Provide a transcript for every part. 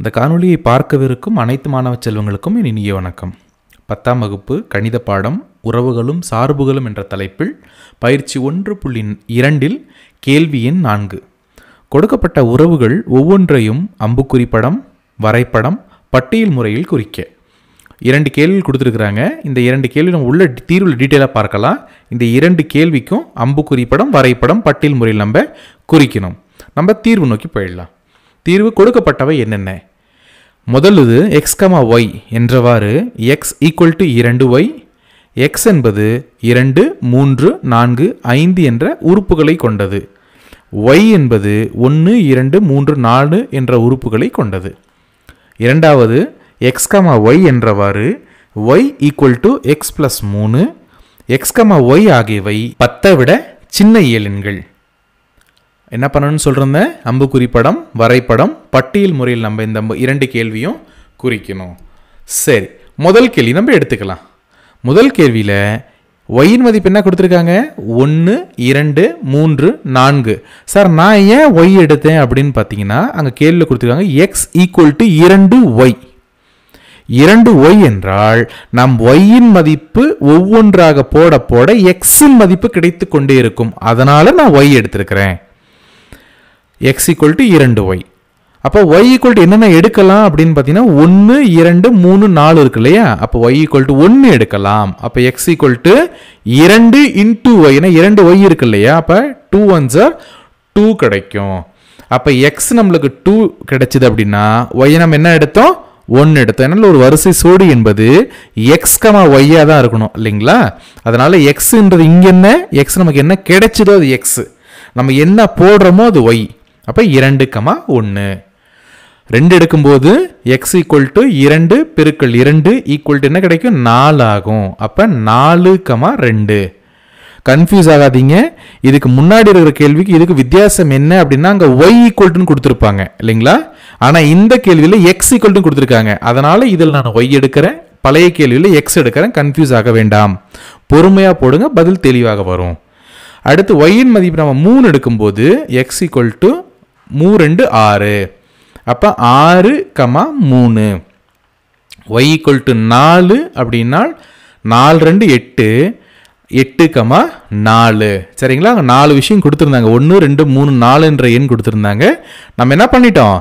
இந்த காணொலியை பார்க்கவிருக்கும் அனைத்து மாணவ செல்வங்களுக்கும் என் இனிய வணக்கம் பத்தாம் வகுப்பு கணித பாடம் உறவுகளும் சார்புகளும் என்ற தலைப்பில் பயிற்சி ஒன்று புள்ளி இரண்டில் கேள்வி எண் நான்கு கொடுக்கப்பட்ட உறவுகள் ஒவ்வொன்றையும் அம்புக்குறி படம் வரைபடம் பட்டியல் முறையில் குறிக்க இரண்டு கேள்வி கொடுத்துருக்குறாங்க இந்த இரண்டு கேள்வி நம்ம உள்ள தீர்வில் டீட்டெயிலாக பார்க்கலாம் இந்த இரண்டு கேள்விக்கும் அம்புக்குறிப்படம் படம் வரைபடம் பட்டியல் முறையில் நம்ம குறிக்கணும் நம்ம தீர்வு நோக்கி போயிடலாம் தீர்வு கொடுக்கப்பட்டவை என்னென்ன முதலுது x, y ஒய் என்றவாறு எக்ஸ் ஈக்குவல் டு இரண்டு ஒய் எக்ஸ் என்பது இரண்டு மூன்று நான்கு ஐந்து என்ற உருப்புகளை கொண்டது ஒய் என்பது ஒன்று இரண்டு மூன்று நாலு என்ற உருப்புகளை கொண்டது இரண்டாவது x, y ஒய் என்றவாறு y equal to x plus மூணு எக்ஸ் கமா ஒய் ஆகியவை விட சின்ன என்ன பண்ணணும்னு சொல்கிறேன் அம்புக்குறி படம் வரைபடம் பட்டியல் முறையில் நம்ம இந்த இரண்டு கேள்வியும் குறிக்கணும் சரி முதல் கேள்வி நம்ம எடுத்துக்கலாம் முதல் கேள்வியில் ஒயின் மதிப்பு என்ன கொடுத்துருக்காங்க ஒன்று இரண்டு மூன்று நான்கு சார் நான் ஏன் ஒய் எடுத்தேன் அப்படின்னு பார்த்தீங்கன்னா அங்கே கேள்வியில் கொடுத்துருக்காங்க எக்ஸ் ஈக்குவல் டு இரண்டு ஒய் இரண்டு ஒய் என்றால் நம் ஒய்யின் மதிப்பு ஒவ்வொன்றாக போட போட எக்ஸின் மதிப்பு கிடைத்து கொண்டே இருக்கும் அதனால் நான் ஒய் எடுத்திருக்கிறேன் எக்ஸ் ஈக்குவல் டு இரண்டு ஒய் அப்போ ஒய் ஈக்குவல் டு என்னென்ன எடுக்கலாம் அப்படின்னு பார்த்தீங்கன்னா ஒன்று இரண்டு மூணு நாலு இருக்கு இல்லையா அப்போ ஒய் ஈக்குவல் டு ஒன்று எடுக்கலாம் அப்போ எக்ஸ் ஈக்குவல் டு இரண்டு இன்டூ ஒய் ஏன்னா இரண்டு ஒய் இருக்கு இல்லையா அப்போ டூ ஒன் சார் டூ கிடைக்கும் அப்போ எக்ஸ் நம்மளுக்கு டூ கிடைச்சிது அப்படின்னா ஒய் நம்ம என்ன எடுத்தோம் ஒன்று எடுத்தோம் ஏன்னா ஒரு வரிசை சோடி என்பது எக்ஸ் கமா ஒய்யாக தான் இருக்கணும் இல்லைங்களா அதனால் எக்ஸுன்றது இங்கே என்ன எக்ஸ் நமக்கு என்ன கிடைச்சதோ அது எக்ஸு நம்ம என்ன போடுறோமோ அது ஒய் அப்போ இரண்டு கமா ஒன்று ரெண்டு எடுக்கும்போது எக்ஸ் ஈக்குவல் டு இரண்டு பெருக்கள் இரண்டு ஈக்குவல் டு என்ன கிடைக்கும் நாலு ஆகும் அப்போ நாலு கமா ரெண்டு கன்ஃபியூஸ் ஆகாதீங்க இதுக்கு முன்னாடி இருக்கிற கேள்விக்கு இதுக்கு வித்தியாசம் என்ன அப்படின்னா அங்கே ஒய் ஈக்குவல்ட்டுன்னு கொடுத்துருப்பாங்க இல்லைங்களா ஆனால் இந்த கேள்வியில் எக்ஸ் ஈக்குவல்ட்டுன்னு கொடுத்துருக்காங்க அதனால் இதில் நான் ஒய் எடுக்கிறேன் பழைய கேள்வியில் எக்ஸ் எடுக்கிறேன் கன்ஃபியூஸ் ஆக வேண்டாம் பொறுமையாக போடுங்க பதில் தெளிவாக வரும் அடுத்து ஒய்யின் மதிப்பு நம்ம மூணு எடுக்கும்போது எக்ஸ் ஈக்குவல் டு மூ ரெண்டு ஆறு அப்போ ஆறு கமா மூணு ஒய் ஈக்குவல் டு நாலு அப்படின்னா நாலு ரெண்டு எட்டு எட்டு கமா நாலு சரிங்களா அங்கே நாலு விஷயம் கொடுத்துருந்தாங்க ஒன்று ரெண்டு மூணு நாலுன்ற எண் கொடுத்துருந்தாங்க நம்ம என்ன பண்ணிட்டோம்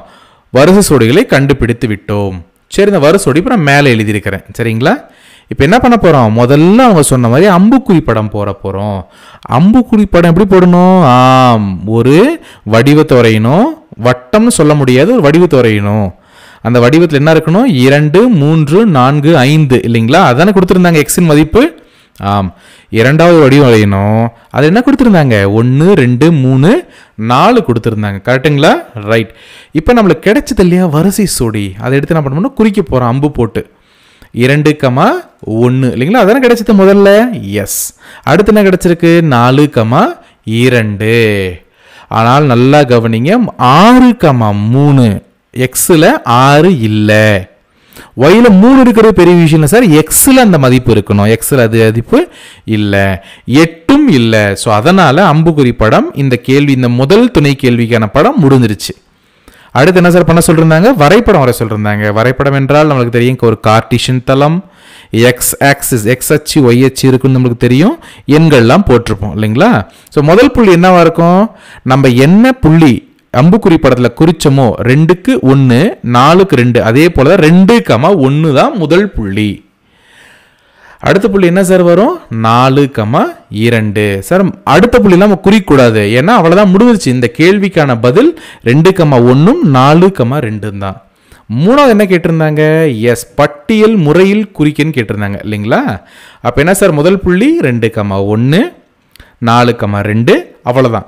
வருச சுவடிகளை கண்டுபிடித்து விட்டோம் சரி இந்த வருச சுவடி இப்போ நான் மேலே எழுதியிருக்கிறேன் சரிங்களா இப்போ என்ன பண்ண போகிறோம் முதல்ல அவங்க சொன்ன மாதிரி அம்புக்குறி படம் போட போகிறோம் அம்புக்குறி படம் எப்படி போடணும் ஆம் ஒரு வடிவத்தை வரையணும் வட்டம்னு சொல்ல முடியாது ஒரு வடிவத்தை வரையணும் அந்த வடிவத்தில் என்ன இருக்கணும் இரண்டு மூன்று நான்கு ஐந்து இல்லைங்களா அதானே கொடுத்துருந்தாங்க எக்ஸின் மதிப்பு ஆம் இரண்டாவது வடிவம் வரையணும் அது என்ன கொடுத்துருந்தாங்க ஒன்று ரெண்டு மூணு நாலு கொடுத்துருந்தாங்க கரெக்டுங்களா ரைட் இப்போ நம்மளுக்கு கிடைச்சது இல்லையா வரிசை சோடி அதை எடுத்து என்ன பண்ணணும்னா குறிக்க போகிறோம் அம்பு போட்டு இரண்டு கமா ஒன்று இல்லைங்களா அதான கிடைச்சது முதல்ல எஸ் அடுத்து என்ன கிடச்சிருக்கு நாலு கமா இரண்டு ஆனால் நல்லா கவனிங்க ஆறு கமா மூணு எக்ஸில் ஆறு இல்லை ஒயில் மூணு இருக்கிறது பெரிய விஷயம் இல்லை சார் எக்ஸில் அந்த மதிப்பு இருக்கணும் எக்ஸில் அது மதிப்பு இல்லை எட்டும் இல்லை ஸோ அதனால் அம்புக்குறி படம் இந்த கேள்வி இந்த முதல் துணை கேள்விக்கான படம் முடிஞ்சிருச்சு அடுத்து என்ன சார் பண்ண சொல்லியிருந்தாங்க வரைபடம் வர சொல்லியிருந்தாங்க வரைபடம் என்றால் நம்மளுக்கு தெரியும் ஒரு கார்டிஷன் தளம் எக்ஸ் ஆக்சிஸ் எக்ஸ் அச்சு y அச்சு இருக்குன்னு நம்மளுக்கு தெரியும் எண்கள்லாம் போட்டிருப்போம் இல்லைங்களா ஸோ முதல் புள்ளி என்னவாக இருக்கும் நம்ம என்ன புள்ளி அம்புக்குறி படத்தில் குறிச்சமோ ரெண்டுக்கு ஒன்று நாலுக்கு ரெண்டு அதே போல் தான் ரெண்டு கமா ஒன்று தான் முதல் புள்ளி அடுத்த புள்ளி என்ன சார் வரும் நாலு கமா இரண்டு சார் அடுத்த புள்ளிலாம் நம்ம குறிக்கூடாது ஏன்னா அவ்வளோதான் முடிஞ்சிச்சு இந்த கேள்விக்கான பதில் ரெண்டு கமா ஒன்றும் நாலு கமா ரெண்டும் தான் மூணாவது என்ன கேட்டிருந்தாங்க எஸ் பட்டியல் முறையில் குறிக்கன்னு கேட்டிருந்தாங்க இல்லைங்களா அப்போ என்ன சார் முதல் புள்ளி ரெண்டு கம்மா ஒன்று நாலு கம்மா ரெண்டு அவ்வளோதான்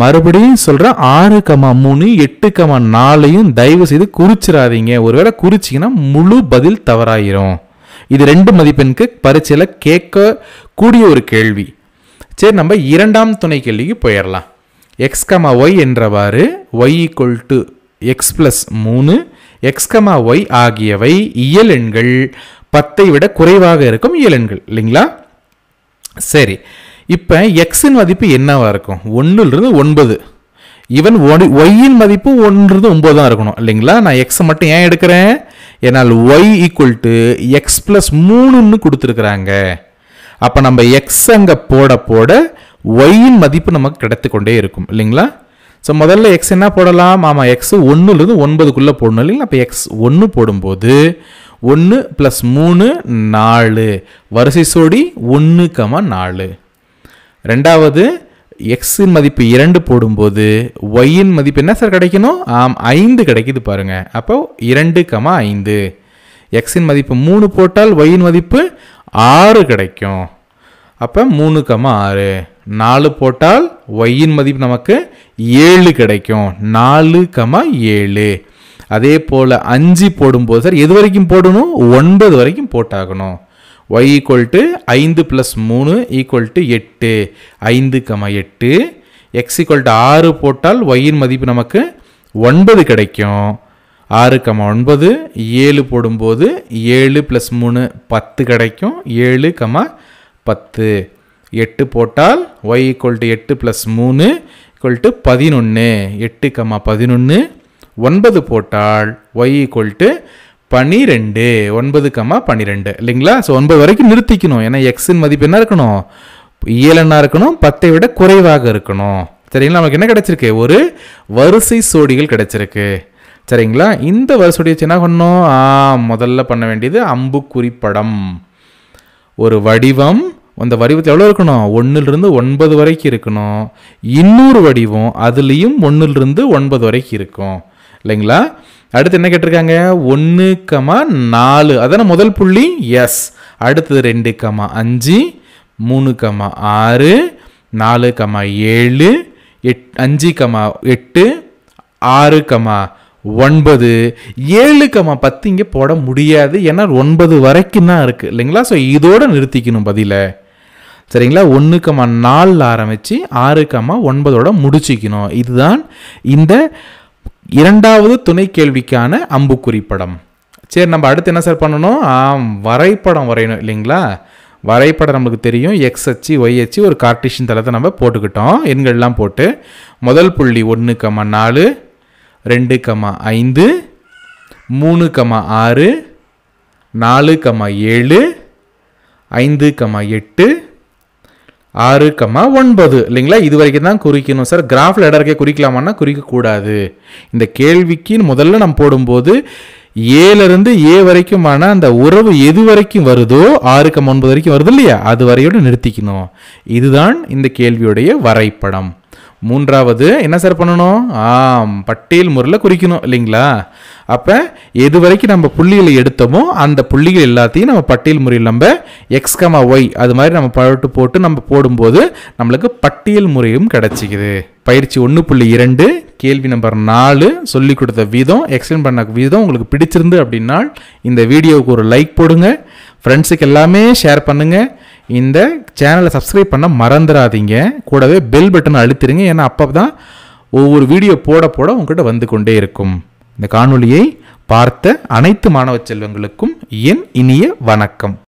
மறுபடியும் சொல்கிறேன் ஆறு கம்மா மூணு எட்டு கம்மா நாலையும் தயவு செய்து குறிச்சிடாதீங்க ஒருவேளை குறிச்சிங்கன்னா முழு பதில் தவறாயிரும் இது ரெண்டு மதிப்பெண்க்கு பரீட்சையில் கேட்கக்கூடிய ஒரு கேள்வி சரி நம்ம இரண்டாம் துணை கேள்விக்கு போயிடலாம் எக்ஸ் கமா ஒய் என்றவாறு y equal to x plus மூணு x, ஒய் ஆகியவை இயல் எண்கள் பத்தை விட குறைவாக இருக்கும் இயல் எண்கள் இல்லைங்களா சரி இப்போ எக்ஸின் மதிப்பு என்னவாக இருக்கும் ஒன்றுலேருந்து ஒன்பது ஈவன் ஒய்யின் மதிப்பு ஒன்றுலேருந்து ஒன்பது தான் இருக்கணும் இல்லைங்களா நான் எக்ஸை மட்டும் ஏன் எடுக்கிறேன் ஏன்னால் y equal to x plus மூணுன்னு கொடுத்துருக்குறாங்க அப்போ நம்ம எக்ஸ் அங்கே போட போட ஒய்யின் மதிப்பு நமக்கு கிடைத்து கொண்டே இருக்கும் இல்லைங்களா ஸோ முதல்ல எக்ஸ் என்ன போடலாம் ஆமாம் எக்ஸ் ஒன்றுலேருந்து ஒன்பதுக்குள்ளே போடணும் இல்லைங்களா அப்போ எக்ஸ் ஒன்று போடும்போது ஒன்று ப்ளஸ் மூணு நாலு வரிசை சோடி ஒன்று கம நாலு ரெண்டாவது எக்ஸின் மதிப்பு இரண்டு போடும்போது ஒய்யின் மதிப்பு என்ன சார் கிடைக்கணும் ஆம் ஐந்து கிடைக்குது பாருங்கள் அப்போ இரண்டு கமா ஐந்து எக்ஸின் மதிப்பு மூணு போட்டால் ஒய்யின் மதிப்பு ஆறு கிடைக்கும் அப்போ மூணு கமா ஆறு நாலு போட்டால் ஒய்யின் மதிப்பு நமக்கு ஏழு கிடைக்கும் நாலு கமா ஏழு அதே போல் அஞ்சு போடும்போது சார் எது வரைக்கும் போடணும் ஒன்பது வரைக்கும் போட்டாகணும் ஒய் ஈக்குவல் டு ஐந்து ப்ளஸ் மூணு ஈக்குவல் டு எட்டு ஐந்து கமா எட்டு எக்ஸ் ஈக்குவல் டு ஆறு போட்டால் ஒய்யின் மதிப்பு நமக்கு ஒன்பது கிடைக்கும் ஆறு கமா ஒன்பது ஏழு போடும்போது ஏழு ப்ளஸ் மூணு பத்து கிடைக்கும் ஏழு கமா பத்து எட்டு போட்டால் ஒய் ஈக்குவல் டு எட்டு ப்ளஸ் மூணு ஈக்குவல் டு பதினொன்று எட்டு கம்மா பதினொன்று ஒன்பது போட்டால் ஒய் ஈக்குவல் டு பனிரெண்டு ஒன்பது கம்மா பன்னிரெண்டு இல்லைங்களா ஸோ ஒன்பது வரைக்கும் நிறுத்திக்கணும் ஏன்னா எக்ஸின் மதிப்பு என்ன இருக்கணும் இயலன்னா இருக்கணும் பத்தை விட குறைவாக இருக்கணும் சரிங்களா நமக்கு என்ன கிடச்சிருக்கு ஒரு வரிசை சோடிகள் கிடச்சிருக்கு சரிங்களா இந்த வரிசோடி வச்சு என்ன பண்ணோம் முதல்ல பண்ண வேண்டியது அம்புக்குறி படம் ஒரு வடிவம் அந்த வடிவத்தில் எவ்வளோ இருக்கணும் ஒன்றிலிருந்து ஒன்பது வரைக்கும் இருக்கணும் இன்னொரு வடிவம் அதுலேயும் ஒன்றிலிருந்து ஒன்பது வரைக்கும் இருக்கும் இல்லைங்களா அடுத்து என்ன கேட்டிருக்காங்க ஒன்று கமா நாலு அதான முதல் புள்ளி எஸ் அடுத்தது ரெண்டு கமா அஞ்சு மூணு கமா ஆறு நாலு கமா ஏழு எட் அஞ்சு கமா எட்டு ஆறு கமா ஒன்பது ஏழு கமா பத்து இங்கே போட முடியாது ஏன்னா ஒன்பது வரைக்கும் தான் இருக்குது இல்லைங்களா ஸோ இதோடு நிறுத்திக்கணும் பதிலை சரிங்களா ஒன்று கம்மா நாலில் ஆரம்பித்து ஆறு கம்மா ஒன்பதோட முடிச்சிக்கணும் இதுதான் இந்த இரண்டாவது துணை கேள்விக்கான அம்புக்குறிப்படம் சரி நம்ம அடுத்து என்ன சார் பண்ணணும் ஆம் வரைபடம் வரையணும் இல்லைங்களா வரைபடம் நம்மளுக்கு தெரியும் எக்ஸ் அச்சு ஒய் அச்சு ஒரு கார்டிஷியன் தளத்தை நம்ம போட்டுக்கிட்டோம் எண்கள்லாம் போட்டு முதல் புள்ளி ஒன்று கம்மா நாலு ரெண்டு கம்மா ஐந்து மூணு கம்மா ஆறு நாலு கம்மா ஏழு ஐந்து கம்மா எட்டு ஆறு கம்மா ஒன்பது இல்லைங்களா இது வரைக்கும் தான் குறிக்கணும் சார் கிராஃபில் இடம் இருக்கே குறிக்கலாமான்னா குறிக்கக்கூடாது இந்த கேள்விக்கு முதல்ல நம்ம போடும்போது ஏலேருந்து ஏ வரைக்குமான அந்த உறவு எது வரைக்கும் வருதோ ஆறுக்கு ஒன்பது வரைக்கும் வருது இல்லையா அது வரையோடு நிறுத்திக்கணும் இதுதான் இந்த கேள்வியுடைய வரைபடம் மூன்றாவது என்ன சார் பண்ணணும் ஆம் பட்டியல் முறையில் குறிக்கணும் இல்லைங்களா அப்போ எது வரைக்கும் நம்ம புள்ளிகளை எடுத்தோமோ அந்த புள்ளிகள் எல்லாத்தையும் நம்ம பட்டியல் முறையில் நம்ம எக்ஸ்கமா ஒய் அது மாதிரி நம்ம பழட்டு போட்டு நம்ம போடும்போது நம்மளுக்கு பட்டியல் முறையும் கிடச்சிக்குது பயிற்சி ஒன்று புள்ளி இரண்டு கேள்வி நம்பர் நாலு சொல்லி கொடுத்த வீதம் எக்ஸ்பிளைன் பண்ண வீதம் உங்களுக்கு பிடிச்சிருந்து அப்படின்னா இந்த வீடியோவுக்கு ஒரு லைக் போடுங்க ஃப்ரெண்ட்ஸுக்கு எல்லாமே ஷேர் பண்ணுங்கள் இந்த சேனலை சப்ஸ்கிரைப் பண்ண மறந்துடாதீங்க கூடவே பெல் பட்டனை அழுத்திடுங்க ஏன்னா அப்போ தான் ஒவ்வொரு வீடியோ போட போட உங்கள்கிட்ட வந்து கொண்டே இருக்கும் இந்த காணொலியை பார்த்த அனைத்து மாணவ செல்வங்களுக்கும் என் இனிய வணக்கம்